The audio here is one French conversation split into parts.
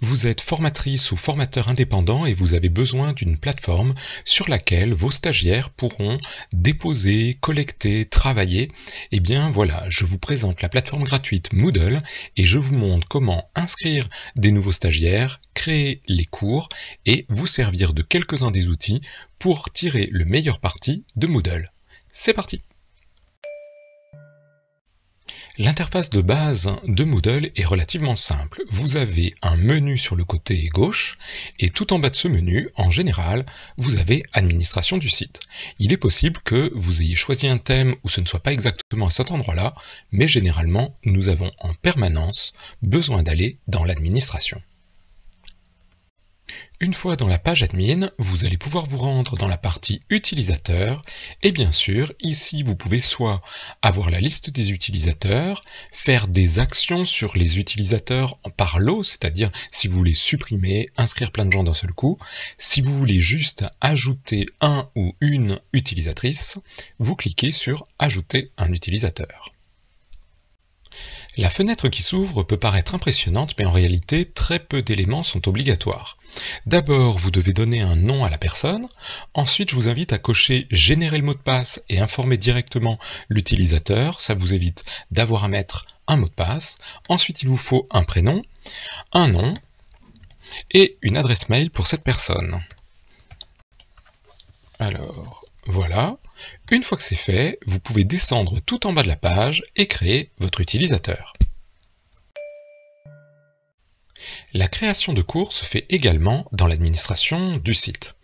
Vous êtes formatrice ou formateur indépendant et vous avez besoin d'une plateforme sur laquelle vos stagiaires pourront déposer, collecter, travailler. Eh bien voilà, je vous présente la plateforme gratuite Moodle et je vous montre comment inscrire des nouveaux stagiaires, créer les cours et vous servir de quelques-uns des outils pour tirer le meilleur parti de Moodle. C'est parti L'interface de base de Moodle est relativement simple. Vous avez un menu sur le côté gauche et tout en bas de ce menu, en général, vous avez administration du site. Il est possible que vous ayez choisi un thème où ce ne soit pas exactement à cet endroit-là, mais généralement, nous avons en permanence besoin d'aller dans l'administration. Une fois dans la page admin, vous allez pouvoir vous rendre dans la partie utilisateur et bien sûr, ici vous pouvez soit avoir la liste des utilisateurs, faire des actions sur les utilisateurs par lot, c'est-à-dire si vous voulez supprimer, inscrire plein de gens d'un seul coup, si vous voulez juste ajouter un ou une utilisatrice, vous cliquez sur ajouter un utilisateur. La fenêtre qui s'ouvre peut paraître impressionnante, mais en réalité, très peu d'éléments sont obligatoires. D'abord, vous devez donner un nom à la personne. Ensuite, je vous invite à cocher Générer le mot de passe et informer directement l'utilisateur. Ça vous évite d'avoir à mettre un mot de passe. Ensuite, il vous faut un prénom, un nom et une adresse mail pour cette personne. Alors, voilà. Une fois que c'est fait, vous pouvez descendre tout en bas de la page et créer votre utilisateur. La création de cours se fait également dans l'administration du site.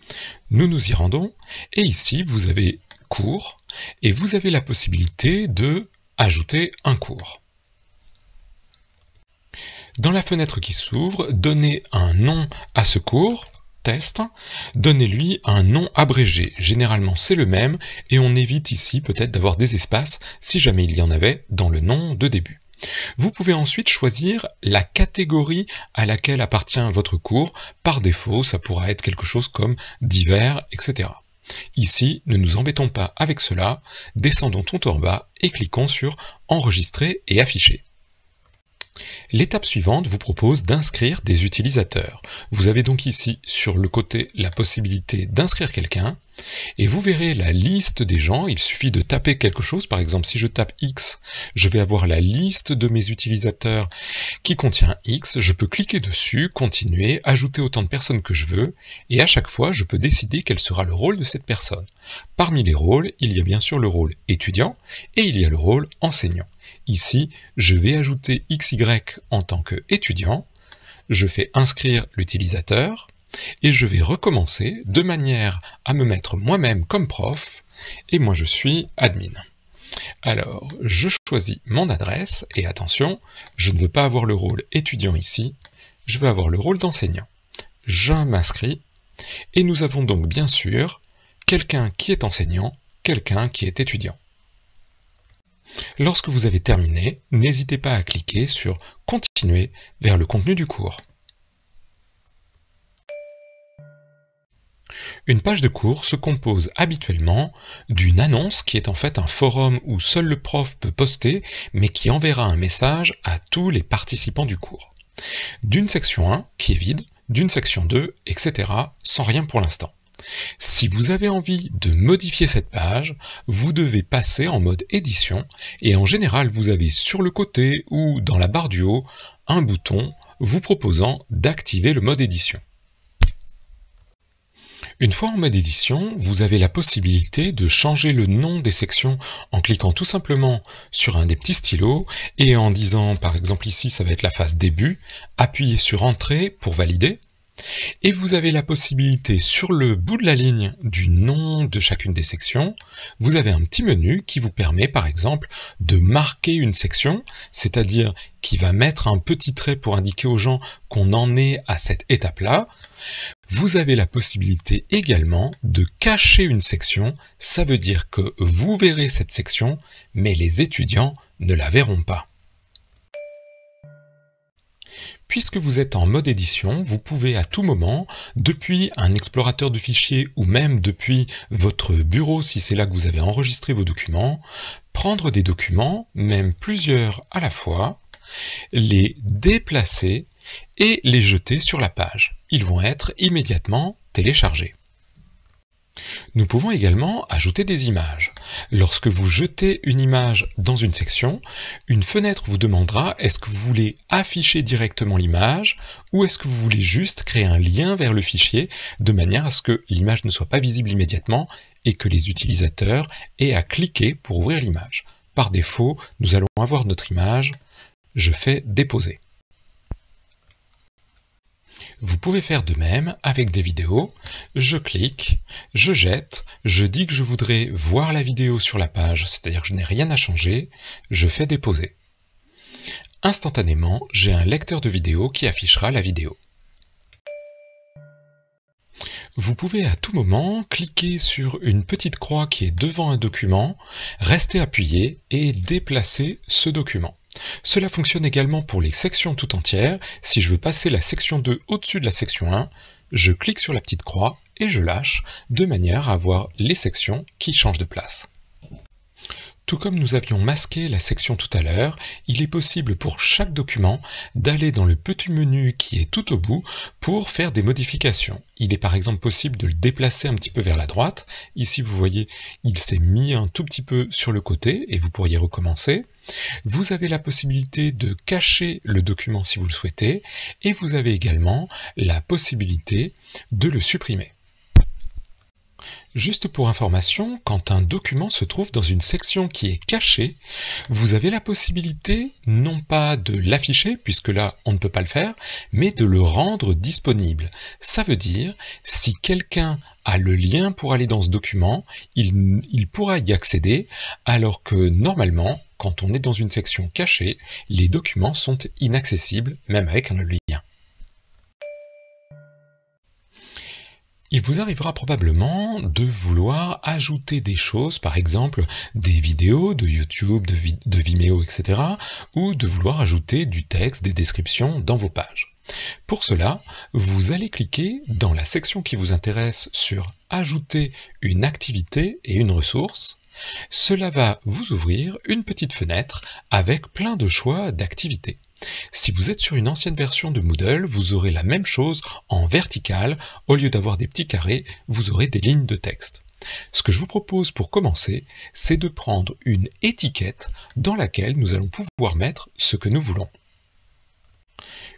Nous nous y rendons et ici vous avez cours et vous avez la possibilité de ajouter un cours. Dans la fenêtre qui s'ouvre, donnez un nom à ce cours, test, donnez-lui un nom abrégé. Généralement c'est le même et on évite ici peut-être d'avoir des espaces si jamais il y en avait dans le nom de début. Vous pouvez ensuite choisir la catégorie à laquelle appartient votre cours. Par défaut, ça pourra être quelque chose comme divers, etc. Ici, ne nous embêtons pas avec cela, descendons tout en bas et cliquons sur Enregistrer et afficher. L'étape suivante vous propose d'inscrire des utilisateurs. Vous avez donc ici sur le côté la possibilité d'inscrire quelqu'un. Et vous verrez la liste des gens, il suffit de taper quelque chose, par exemple si je tape X, je vais avoir la liste de mes utilisateurs qui contient X, je peux cliquer dessus, continuer, ajouter autant de personnes que je veux, et à chaque fois je peux décider quel sera le rôle de cette personne. Parmi les rôles, il y a bien sûr le rôle étudiant, et il y a le rôle enseignant. Ici, je vais ajouter XY en tant qu'étudiant, je fais inscrire l'utilisateur, et je vais recommencer de manière à me mettre moi-même comme prof et moi je suis admin. Alors, je choisis mon adresse et attention, je ne veux pas avoir le rôle étudiant ici, je veux avoir le rôle d'enseignant. Je m'inscris et nous avons donc bien sûr quelqu'un qui est enseignant, quelqu'un qui est étudiant. Lorsque vous avez terminé, n'hésitez pas à cliquer sur Continuer vers le contenu du cours. Une page de cours se compose habituellement d'une annonce qui est en fait un forum où seul le prof peut poster, mais qui enverra un message à tous les participants du cours. D'une section 1, qui est vide, d'une section 2, etc., sans rien pour l'instant. Si vous avez envie de modifier cette page, vous devez passer en mode édition et en général vous avez sur le côté ou dans la barre du haut un bouton vous proposant d'activer le mode édition. Une fois en mode édition, vous avez la possibilité de changer le nom des sections en cliquant tout simplement sur un des petits stylos et en disant par exemple ici ça va être la phase début, appuyez sur entrée pour valider. Et vous avez la possibilité sur le bout de la ligne du nom de chacune des sections, vous avez un petit menu qui vous permet par exemple de marquer une section, c'est-à-dire qui va mettre un petit trait pour indiquer aux gens qu'on en est à cette étape-là. Vous avez la possibilité également de cacher une section, ça veut dire que vous verrez cette section, mais les étudiants ne la verront pas. Puisque vous êtes en mode édition, vous pouvez à tout moment, depuis un explorateur de fichiers ou même depuis votre bureau si c'est là que vous avez enregistré vos documents, prendre des documents, même plusieurs à la fois, les déplacer et les jeter sur la page. Ils vont être immédiatement téléchargés. Nous pouvons également ajouter des images. Lorsque vous jetez une image dans une section, une fenêtre vous demandera est-ce que vous voulez afficher directement l'image ou est-ce que vous voulez juste créer un lien vers le fichier de manière à ce que l'image ne soit pas visible immédiatement et que les utilisateurs aient à cliquer pour ouvrir l'image. Par défaut, nous allons avoir notre image. Je fais déposer. Vous pouvez faire de même avec des vidéos. Je clique, je jette, je dis que je voudrais voir la vidéo sur la page, c'est-à-dire que je n'ai rien à changer, je fais déposer. Instantanément, j'ai un lecteur de vidéo qui affichera la vidéo. Vous pouvez à tout moment cliquer sur une petite croix qui est devant un document, rester appuyé et déplacer ce document. Cela fonctionne également pour les sections tout entières. Si je veux passer la section 2 au-dessus de la section 1, je clique sur la petite croix et je lâche, de manière à avoir les sections qui changent de place. Tout comme nous avions masqué la section tout à l'heure, il est possible pour chaque document d'aller dans le petit menu qui est tout au bout pour faire des modifications. Il est par exemple possible de le déplacer un petit peu vers la droite. Ici, vous voyez, il s'est mis un tout petit peu sur le côté et vous pourriez recommencer. Vous avez la possibilité de cacher le document si vous le souhaitez et vous avez également la possibilité de le supprimer. Juste pour information, quand un document se trouve dans une section qui est cachée, vous avez la possibilité non pas de l'afficher, puisque là on ne peut pas le faire, mais de le rendre disponible. Ça veut dire, si quelqu'un a le lien pour aller dans ce document, il, pourra y accéder, alors que normalement, quand on est dans une section cachée, les documents sont inaccessibles, même avec un lien. Il vous arrivera probablement de vouloir ajouter des choses, par exemple des vidéos de YouTube, de, Vimeo, etc., ou de vouloir ajouter du texte, des descriptions dans vos pages. Pour cela, vous allez cliquer dans la section qui vous intéresse sur Ajouter une activité et une ressource. Cela va vous ouvrir une petite fenêtre avec plein de choix d'activités. Si vous êtes sur une ancienne version de Moodle, vous aurez la même chose en verticale. Au lieu d'avoir des petits carrés, vous aurez des lignes de texte. Ce que je vous propose pour commencer, c'est de prendre une étiquette dans laquelle nous allons pouvoir mettre ce que nous voulons.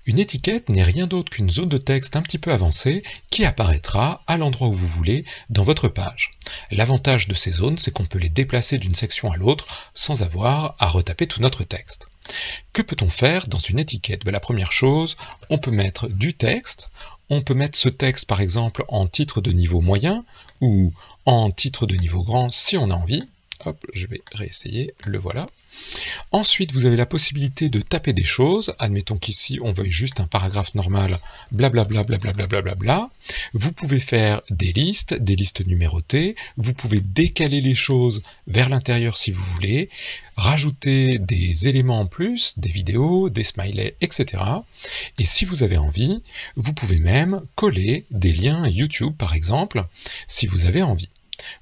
Une étiquette n'est rien d'autre qu'une zone de texte un petit peu avancée qui apparaîtra à l'endroit où vous voulez dans votre page. L'avantage de ces zones, c'est qu'on peut les déplacer d'une section à l'autre sans avoir à retaper tout notre texte. Que peut-on faire dans une étiquette ben, La première chose, on peut mettre du texte. On peut mettre ce texte par exemple en titre de niveau moyen ou en titre de niveau grand si on a envie. Hop, je vais réessayer, le voilà. Ensuite, vous avez la possibilité de taper des choses. Admettons qu'ici, on veuille juste un paragraphe normal, blablabla, blablabla, blablabla. Vous pouvez faire des listes, des listes numérotées. Vous pouvez décaler les choses vers l'intérieur si vous voulez. Rajouter des éléments en plus, des vidéos, des smileys, etc. Et si vous avez envie, vous pouvez même coller des liens YouTube, par exemple, si vous avez envie.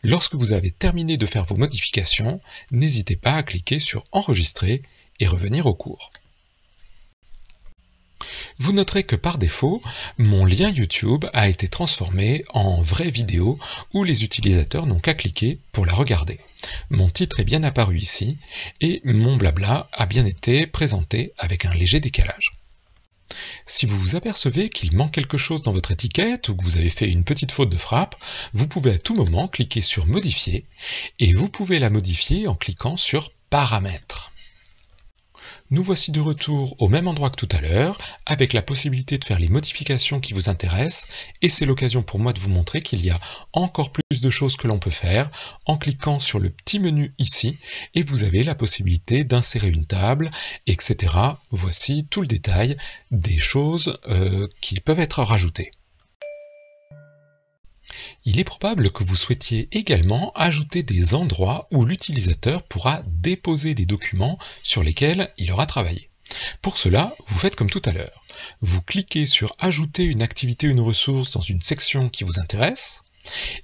Lorsque vous avez terminé de faire vos modifications, n'hésitez pas à cliquer sur Enregistrer et revenir au cours. Vous noterez que par défaut, mon lien YouTube a été transformé en vraie vidéo où les utilisateurs n'ont qu'à cliquer pour la regarder. Mon titre est bien apparu ici et mon blabla a bien été présenté avec un léger décalage. Si vous vous apercevez qu'il manque quelque chose dans votre étiquette ou que vous avez fait une petite faute de frappe, vous pouvez à tout moment cliquer sur Modifier et vous pouvez la modifier en cliquant sur Paramètres. Nous voici de retour au même endroit que tout à l'heure, avec la possibilité de faire les modifications qui vous intéressent, et c'est l'occasion pour moi de vous montrer qu'il y a encore plus de choses que l'on peut faire en cliquant sur le petit menu ici, et vous avez la possibilité d'insérer une table, etc. Voici tout le détail des choses euh, qui peuvent être rajoutées. Il est probable que vous souhaitiez également ajouter des endroits où l'utilisateur pourra déposer des documents sur lesquels il aura travaillé. Pour cela, vous faites comme tout à l'heure. Vous cliquez sur Ajouter une activité ou une ressource dans une section qui vous intéresse,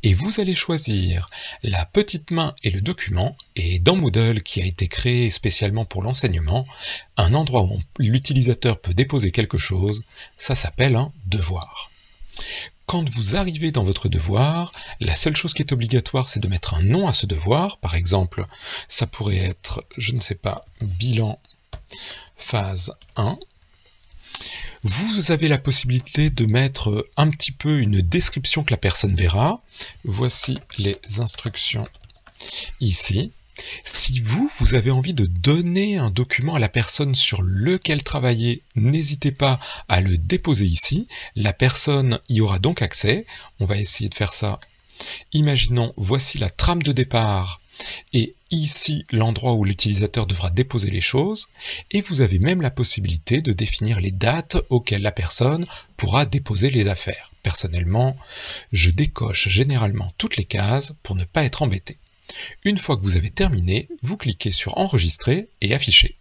et vous allez choisir la petite main et le document, et dans Moodle, qui a été créé spécialement pour l'enseignement, un endroit où l'utilisateur peut déposer quelque chose, ça s'appelle un devoir. Quand vous arrivez dans votre devoir, la seule chose qui est obligatoire, c'est de mettre un nom à ce devoir. Par exemple, ça pourrait être, je ne sais pas, bilan phase 1. Vous avez la possibilité de mettre un petit peu une description que la personne verra. Voici les instructions ici. Si vous, vous avez envie de donner un document à la personne sur lequel travailler, n'hésitez pas à le déposer ici. La personne y aura donc accès. On va essayer de faire ça. Imaginons, voici la trame de départ et ici l'endroit où l'utilisateur devra déposer les choses, et vous avez même la possibilité de définir les dates auxquelles la personne pourra déposer les affaires. Personnellement, je décoche généralement toutes les cases pour ne pas être embêté. Une fois que vous avez terminé, vous cliquez sur Enregistrer et Afficher.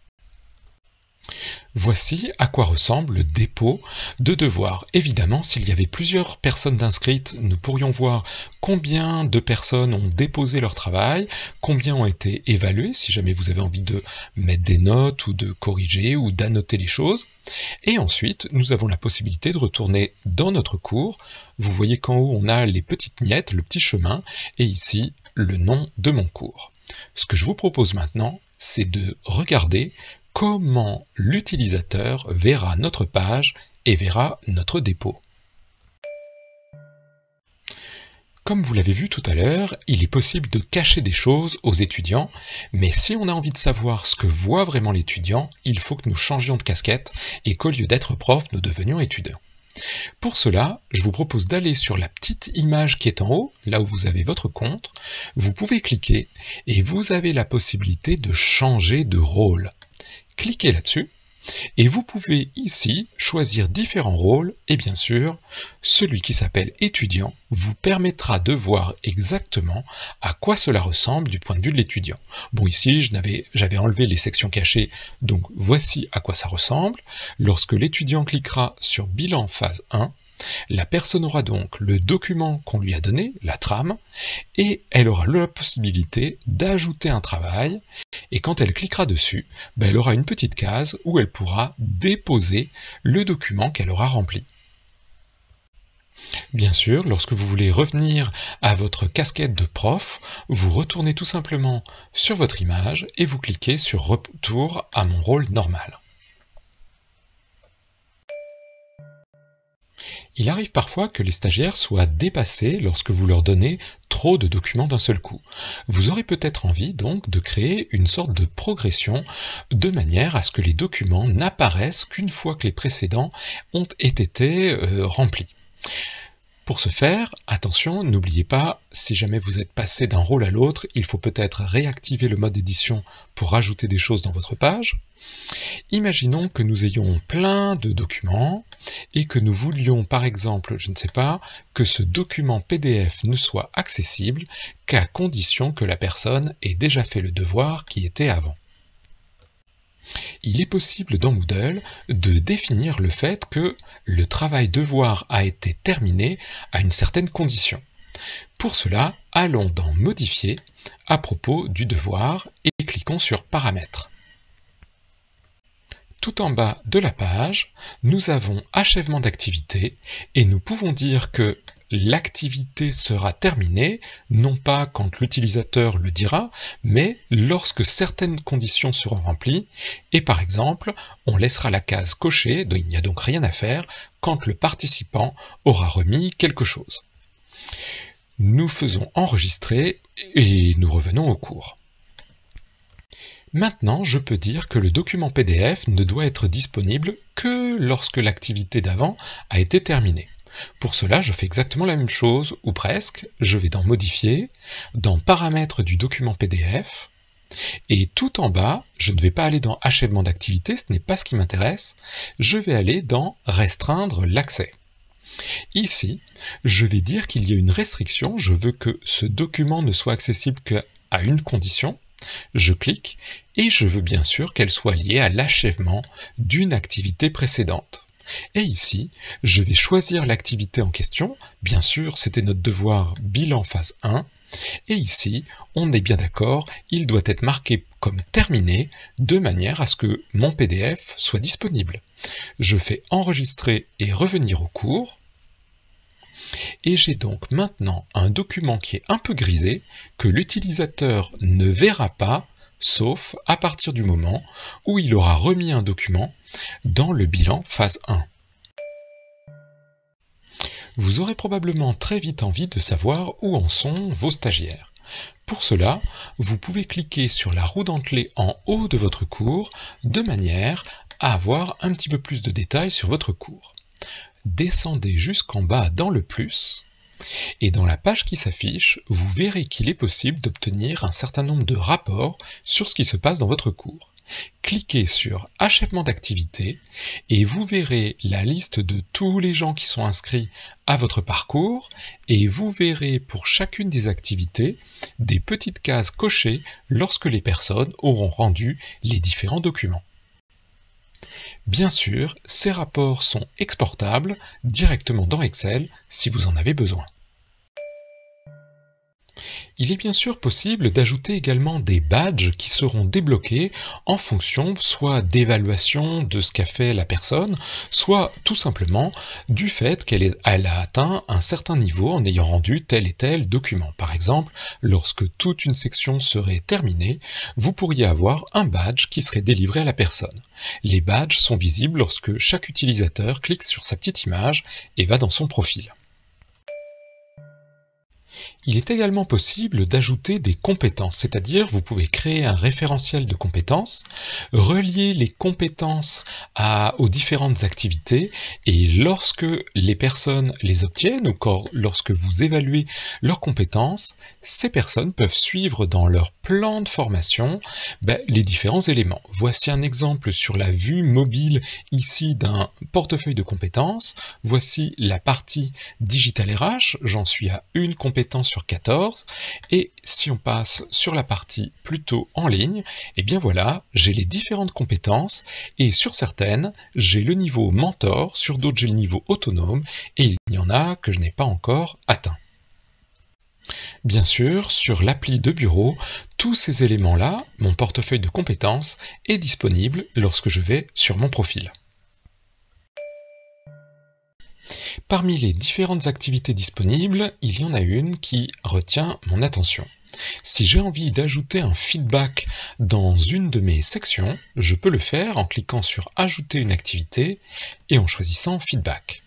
Voici à quoi ressemble le dépôt de devoirs. Évidemment, s'il y avait plusieurs personnes d'inscrites, nous pourrions voir combien de personnes ont déposé leur travail, combien ont été évaluées, si jamais vous avez envie de mettre des notes ou de corriger ou d'annoter les choses. Et ensuite, nous avons la possibilité de retourner dans notre cours. Vous voyez qu'en haut, on a les petites miettes, le petit chemin, et ici, le nom de mon cours. Ce que je vous propose maintenant, c'est de regarder comment l'utilisateur verra notre page et verra notre dépôt. Comme vous l'avez vu tout à l'heure, il est possible de cacher des choses aux étudiants, mais si on a envie de savoir ce que voit vraiment l'étudiant, il faut que nous changions de casquette et qu'au lieu d'être prof, nous devenions étudiants. Pour cela, je vous propose d'aller sur la petite image qui est en haut, là où vous avez votre compte. Vous pouvez cliquer et vous avez la possibilité de changer de rôle. Cliquez là-dessus et vous pouvez ici choisir différents rôles et bien sûr, celui qui s'appelle étudiant vous permettra de voir exactement à quoi cela ressemble du point de vue de l'étudiant. Bon ici, j'avais enlevé les sections cachées, donc voici à quoi ça ressemble. Lorsque l'étudiant cliquera sur bilan phase 1, la personne aura donc le document qu'on lui a donné, la trame, et elle aura la possibilité d'ajouter un travail, et quand elle cliquera dessus, ben, elle aura une petite case où elle pourra déposer le document qu'elle aura rempli. Bien sûr, lorsque vous voulez revenir à votre casquette de prof, vous retournez tout simplement sur votre image et vous cliquez sur Retour à mon rôle normal. Il arrive parfois que les stagiaires soient dépassés lorsque vous leur donnez trop de documents d'un seul coup. Vous aurez peut-être envie donc de créer une sorte de progression de manière à ce que les documents n'apparaissent qu'une fois que les précédents ont été euh, remplis. Pour ce faire, attention, n'oubliez pas, si jamais vous êtes passé d'un rôle à l'autre, il faut peut-être réactiver le mode édition pour rajouter des choses dans votre page. Imaginons que nous ayons plein de documents et que nous voulions par exemple, je ne sais pas, que ce document PDF ne soit accessible qu'à condition que la personne ait déjà fait le devoir qui était avant. Il est possible dans Moodle de définir le fait que le travail devoir a été terminé à une certaine condition. Pour cela, allons dans Modifier à propos du devoir et cliquons sur Paramètres. Tout en bas de la page, nous avons Achèvement d'activité et nous pouvons dire que l'activité sera terminée, non pas quand l'utilisateur le dira, mais lorsque certaines conditions seront remplies, et par exemple, on laissera la case cochée, il n'y a donc rien à faire, quand le participant aura remis quelque chose. Nous faisons enregistrer et nous revenons au cours. Maintenant, je peux dire que le document PDF ne doit être disponible que lorsque l'activité d'avant a été terminée. Pour cela, je fais exactement la même chose, ou presque, je vais dans Modifier, dans Paramètres du document PDF, et tout en bas, je ne vais pas aller dans Achèvement d'activité, ce n'est pas ce qui m'intéresse, je vais aller dans Restreindre l'accès. Ici, je vais dire qu'il y a une restriction, je veux que ce document ne soit accessible qu'à une condition, je clique, et je veux bien sûr qu'elle soit liée à l'achèvement d'une activité précédente. Et ici, je vais choisir l'activité en question. Bien sûr, c'était notre devoir bilan phase 1. Et ici, on est bien d'accord, il doit être marqué comme terminé de manière à ce que mon PDF soit disponible. Je fais enregistrer et revenir au cours. Et j'ai donc maintenant un document qui est un peu grisé, que l'utilisateur ne verra pas sauf à partir du moment où il aura remis un document dans le bilan phase 1. Vous aurez probablement très vite envie de savoir où en sont vos stagiaires. Pour cela, vous pouvez cliquer sur la roue dentelée en haut de votre cours de manière à avoir un petit peu plus de détails sur votre cours. Descendez jusqu'en bas dans le plus et dans la page qui s'affiche, vous verrez qu'il est possible d'obtenir un certain nombre de rapports sur ce qui se passe dans votre cours. Cliquez sur Achèvement d'activité et vous verrez la liste de tous les gens qui sont inscrits à votre parcours et vous verrez pour chacune des activités des petites cases cochées lorsque les personnes auront rendu les différents documents. Bien sûr, ces rapports sont exportables directement dans Excel si vous en avez besoin. Il est bien sûr possible d'ajouter également des badges qui seront débloqués en fonction soit d'évaluation de ce qu'a fait la personne, soit tout simplement du fait qu'elle a atteint un certain niveau en ayant rendu tel et tel document. Par exemple, lorsque toute une section serait terminée, vous pourriez avoir un badge qui serait délivré à la personne. Les badges sont visibles lorsque chaque utilisateur clique sur sa petite image et va dans son profil. Il est également possible d'ajouter des compétences, c'est-à-dire vous pouvez créer un référentiel de compétences, relier les compétences aux différentes activités, et lorsque les personnes les obtiennent, ou lorsque vous évaluez leurs compétences, ces personnes peuvent suivre dans leur plan de formation ben, les différents éléments. Voici un exemple sur la vue mobile ici d'un portefeuille de compétences. Voici la partie Digital RH, j'en suis à une compétence 14. Et si on passe sur la partie plutôt en ligne, et eh bien voilà, j'ai les différentes compétences et sur certaines, j'ai le niveau mentor, sur d'autres j'ai le niveau autonome et il y en a que je n'ai pas encore atteint. Bien sûr, sur l'appli de bureau, tous ces éléments-là, mon portefeuille de compétences, est disponible lorsque je vais sur mon profil. Parmi les différentes activités disponibles, il y en a une qui retient mon attention. Si j'ai envie d'ajouter un feedback dans une de mes sections, je peux le faire en cliquant sur Ajouter une activité et en choisissant Feedback.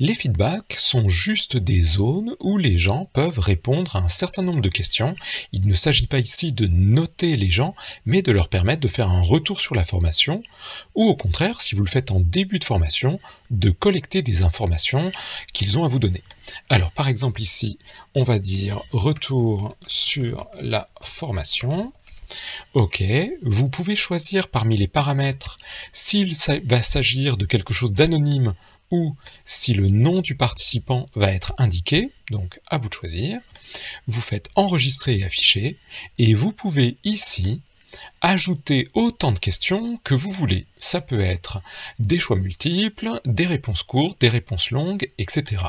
Les feedbacks sont juste des zones où les gens peuvent répondre à un certain nombre de questions. Il ne s'agit pas ici de noter les gens, mais de leur permettre de faire un retour sur la formation, ou au contraire, si vous le faites en début de formation, de collecter des informations qu'ils ont à vous donner. Alors par exemple ici, on va dire retour sur la formation. Ok, vous pouvez choisir parmi les paramètres s'il va s'agir de quelque chose d'anonyme ou si le nom du participant va être indiqué, donc à vous de choisir, vous faites enregistrer et afficher, et vous pouvez ici ajouter autant de questions que vous voulez. Ça peut être des choix multiples, des réponses courtes, des réponses longues, etc.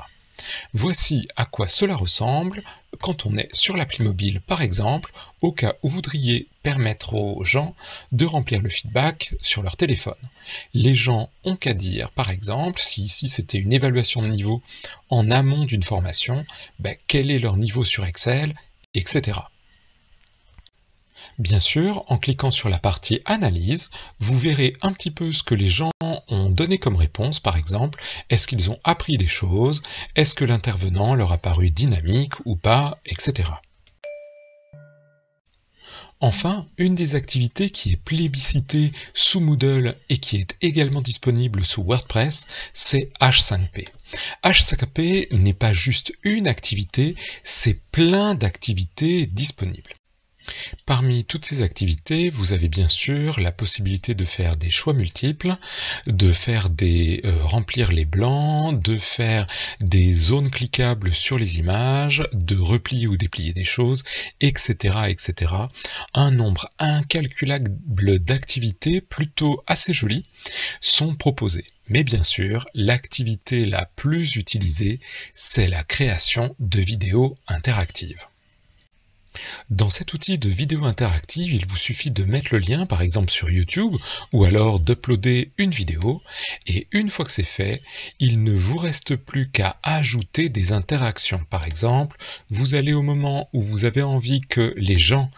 Voici à quoi cela ressemble quand on est sur l'appli mobile par exemple, au cas où vous voudriez permettre aux gens de remplir le feedback sur leur téléphone. Les gens ont qu'à dire par exemple, si ici c'était une évaluation de niveau en amont d'une formation, ben, quel est leur niveau sur Excel, etc. Bien sûr, en cliquant sur la partie Analyse, vous verrez un petit peu ce que les gens ont donné comme réponse, par exemple, est-ce qu'ils ont appris des choses, est-ce que l'intervenant leur a paru dynamique ou pas, etc. Enfin, une des activités qui est plébiscitée sous Moodle et qui est également disponible sous WordPress, c'est H5P. H5P n'est pas juste une activité, c'est plein d'activités disponibles. Parmi toutes ces activités, vous avez bien sûr la possibilité de faire des choix multiples, de faire des euh, remplir les blancs, de faire des zones cliquables sur les images, de replier ou déplier des choses, etc., etc. Un nombre incalculable d'activités plutôt assez jolies sont proposées. Mais bien sûr, l'activité la plus utilisée, c'est la création de vidéos interactives. Dans cet outil de vidéo interactive, il vous suffit de mettre le lien par exemple sur YouTube ou alors d'uploader une vidéo et une fois que c'est fait, il ne vous reste plus qu'à ajouter des interactions. Par exemple, vous allez au moment où vous avez envie que les gens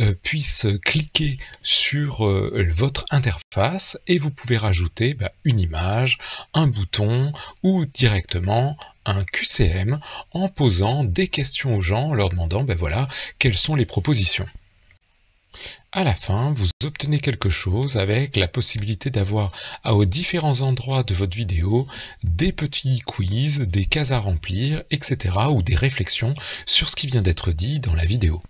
euh, puissent cliquer sur euh, votre interface et vous pouvez rajouter bah, une image, un bouton ou directement un QCM en posant des questions aux gens, en leur demandant, ben voilà, quelles sont les propositions. À la fin, vous obtenez quelque chose avec la possibilité d'avoir à aux différents endroits de votre vidéo des petits quiz, des cases à remplir, etc. ou des réflexions sur ce qui vient d'être dit dans la vidéo.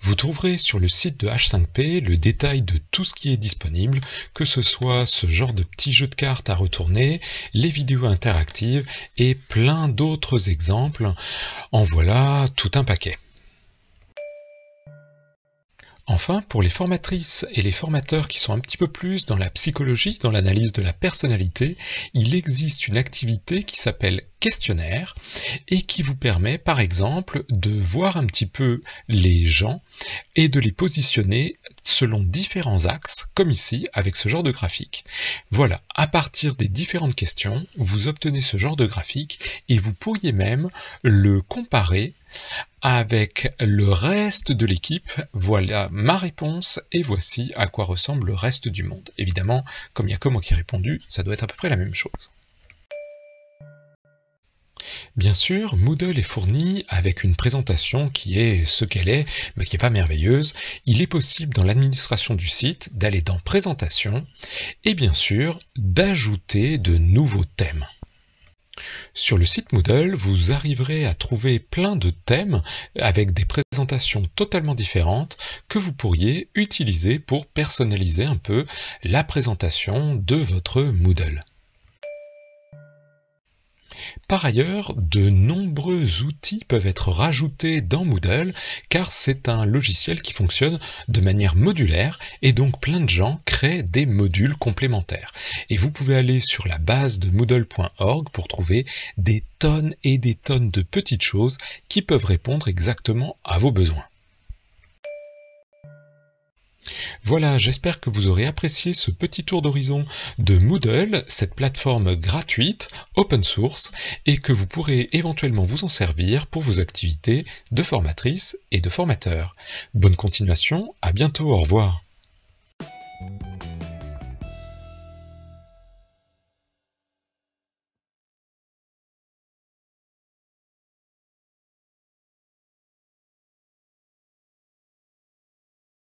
Vous trouverez sur le site de H5P le détail de tout ce qui est disponible, que ce soit ce genre de petits jeux de cartes à retourner, les vidéos interactives et plein d'autres exemples. En voilà tout un paquet. Enfin, pour les formatrices et les formateurs qui sont un petit peu plus dans la psychologie, dans l'analyse de la personnalité, il existe une activité qui s'appelle questionnaire et qui vous permet par exemple de voir un petit peu les gens et de les positionner selon différents axes, comme ici avec ce genre de graphique. Voilà, à partir des différentes questions, vous obtenez ce genre de graphique et vous pourriez même le comparer avec le reste de l'équipe, voilà ma réponse et voici à quoi ressemble le reste du monde. Évidemment, comme il n'y a que moi qui ai répondu, ça doit être à peu près la même chose. Bien sûr, Moodle est fourni avec une présentation qui est ce qu'elle est, mais qui n'est pas merveilleuse. Il est possible dans l'administration du site d'aller dans Présentation et bien sûr d'ajouter de nouveaux thèmes. Sur le site Moodle, vous arriverez à trouver plein de thèmes avec des présentations totalement différentes que vous pourriez utiliser pour personnaliser un peu la présentation de votre Moodle. Par ailleurs, de nombreux outils peuvent être rajoutés dans Moodle car c'est un logiciel qui fonctionne de manière modulaire et donc plein de gens créent des modules complémentaires. Et vous pouvez aller sur la base de moodle.org pour trouver des tonnes et des tonnes de petites choses qui peuvent répondre exactement à vos besoins. Voilà, j'espère que vous aurez apprécié ce petit tour d'horizon de Moodle, cette plateforme gratuite, open source, et que vous pourrez éventuellement vous en servir pour vos activités de formatrice et de formateur. Bonne continuation, à bientôt, au revoir.